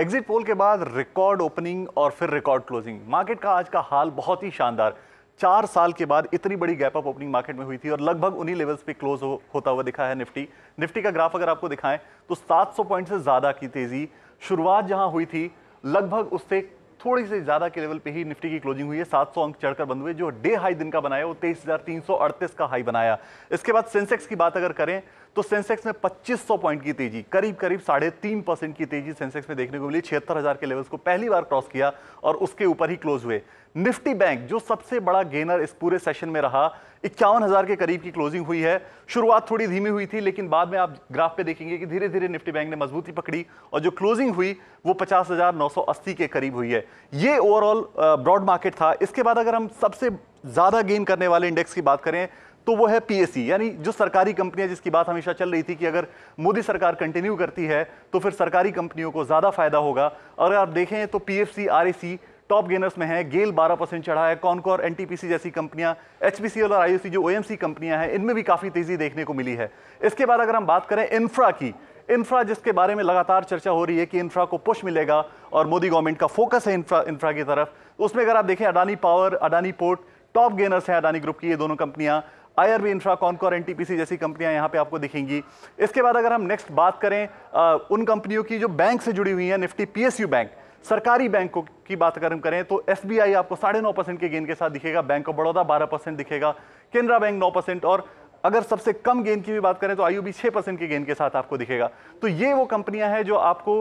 exit poll के बाद record opening और फिर रिकॉर्ड क्लोजिंग मार्केट का आज का हाल बहुत ही शानदार चार साल के बाद इतनी बड़ी गैप अप ओपनिंग मार्केट में हुई थी और लगभग उन्हीं लेवल्स पे क्लोज हो, होता हुआ दिखा है निफ्टी निफ्टी का ग्राफ अगर आपको दिखाएं तो 700 पॉइंट से ज़्यादा की तेज़ी शुरुआत जहां हुई थी लगभग उससे थोड़ी से ज़्यादा के लेवल पे ही निफ्टी की क्लोजिंग हुई है 700 अंक चढ़कर बंद हुए जो डे हाई दिन का बनाया वो तेईस का हाई बनाया इसके बाद सेंसेक्स की बात अगर करें तो सेंसेक्स में 2500 पॉइंट की तेजी करीब करीब साढ़े तीन परसेंट की तेजी सेंसेक्स में देखने को मिली छिहत्तर हज़ार के लेवल्स को पहली बार क्रॉस किया और उसके ऊपर ही क्लोज हुए निफ्टी बैंक जो सबसे बड़ा गेनर इस पूरे सेशन में रहा इक्यावन हज़ार के करीब की क्लोजिंग हुई है शुरुआत थोड़ी धीमी हुई थी लेकिन बाद में आप ग्राफ पे देखेंगे कि धीरे धीरे निफ्टी बैंक ने मजबूती पकड़ी और जो क्लोजिंग हुई वो 50,980 के करीब हुई है ये ओवरऑल ब्रॉड मार्केट था इसके बाद अगर हम सबसे ज़्यादा गेन करने वाले इंडेक्स की बात करें तो वो है पीएसी e, यानी जो सरकारी कंपनियां जिसकी बात हमेशा चल रही थी कि अगर मोदी सरकार कंटिन्यू करती है तो फिर सरकारी कंपनियों को ज़्यादा फायदा होगा अगर आप देखें तो पीएफसी आरएसी टॉप गेनर्स में है गेल 12 परसेंट चढ़ा है कॉनकॉर एनटीपीसी जैसी कंपनियां एचपीसीएल और आईओसी जो ओएमसी कंपनियां हैं इनमें भी काफ़ी तेज़ी देखने को मिली है इसके बाद अगर हम बात करें इंफ्रा की इंफ्रा जिसके बारे में लगातार चर्चा हो रही है कि इंफ्रा को पुश मिलेगा और मोदी गवर्नमेंट का फोकस है इंफ्रा इंफ्रा की तरफ उसमें अगर आप देखें Adani power Adani port top gainers है अडानी ग्रुप की ये दोनों कंपनियां I R B infra CONCOR एन जैसी कंपनियां यहाँ पे आपको दिखेंगी इसके बाद अगर हम नेक्स्ट बात करें आ, उन कंपनियों की जो बैंक से जुड़ी हुई हैं निफ्टी पी बैंक सरकारी बैंकों की बात अगर हम करें तो एस आपको साढ़े नौ परसेंट के गेंद के साथ दिखेगा बैंक ऑफ बड़ौदा बारह परसेंट दिखेगा केनरा बैंक नौ परसेंट और अगर सबसे कम गेंद की भी बात करें तो आई यू छः परसेंट के गेंद के साथ आपको दिखेगा तो ये वो कंपनियां हैं जो आपको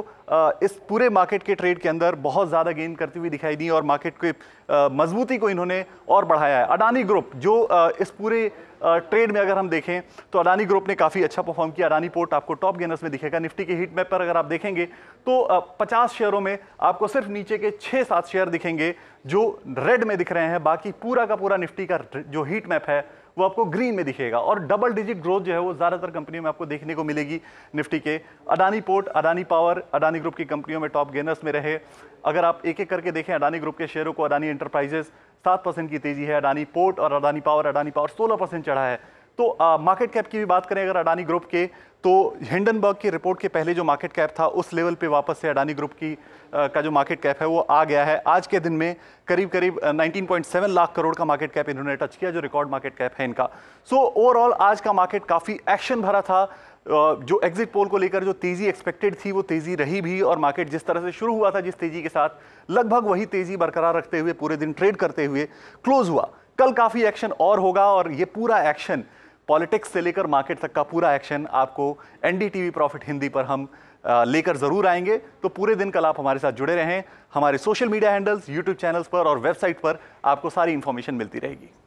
इस पूरे मार्केट के ट्रेड के अंदर बहुत ज़्यादा गेंद करती हुई दिखाई दी और मार्केट के मजबूती को इन्होंने और बढ़ाया है अडानी ग्रुप जो इस पूरे ट्रेड में अगर हम देखें तो अडानी ग्रुप ने काफ़ी अच्छा परफॉर्म किया अडानी पोर्ट आपको टॉप गेनर्स में दिखेगा निफ्टी के हीट मैप पर अगर आप देखेंगे तो पचास शेयरों में आपको सिर्फ नीचे के छः सात शेयर दिखेंगे जो रेड में दिख रहे हैं बाकी पूरा का पूरा निफ्टी का जो हीट मैप है वो आपको ग्रीन में दिखेगा और डबल डिजिट ग्रोथ जो है वो ज़्यादातर कंपनियों में आपको देखने को मिलेगी निफ्टी के Adani port Adani power Adani group की कंपनियों में टॉप गेनर्स में रहे अगर आप एक एक करके देखें अडानी ग्रुप के शेयरों को अडानी इंटरप्राइजेस सात परसेंट की तेजी है अडानी पोर्ट और अडानी पावर अडानी पावर सोलह परसेंट चढ़ा है तो मार्केट कैप की भी बात करें अगर अडानी ग्रुप के तो हिंडनबर्ग की रिपोर्ट के पहले जो मार्केट कैप था उस लेवल पे वापस से अडानी ग्रुप की आ, का जो मार्केट कैप है वो आ गया है आज के दिन में करीब करीब 19.7 लाख करोड़ का मार्केट कैप इन्होंने टच किया जो रिकॉर्ड मार्केट कैप है इनका सो so, ओवरऑल आज का मार्केट काफ़ी एक्शन भरा था जो एग्जिट पोल को लेकर जो तेज़ी एक्सपेक्टेड थी वो तेज़ी रही भी और मार्केट जिस तरह से शुरू हुआ था जिस तेज़ी के साथ लगभग वही तेज़ी बरकरार रखते हुए पूरे दिन ट्रेड करते हुए क्लोज हुआ कल काफ़ी एक्शन और होगा और ये पूरा एक्शन पॉलिटिक्स से लेकर मार्केट तक का पूरा एक्शन आपको एन प्रॉफिट हिंदी पर हम लेकर ज़रूर आएंगे तो पूरे दिन कल आप हमारे साथ जुड़े रहें हमारे social media handles YouTube channels पर और वेबसाइट पर आपको सारी इन्फॉर्मेशन मिलती रहेगी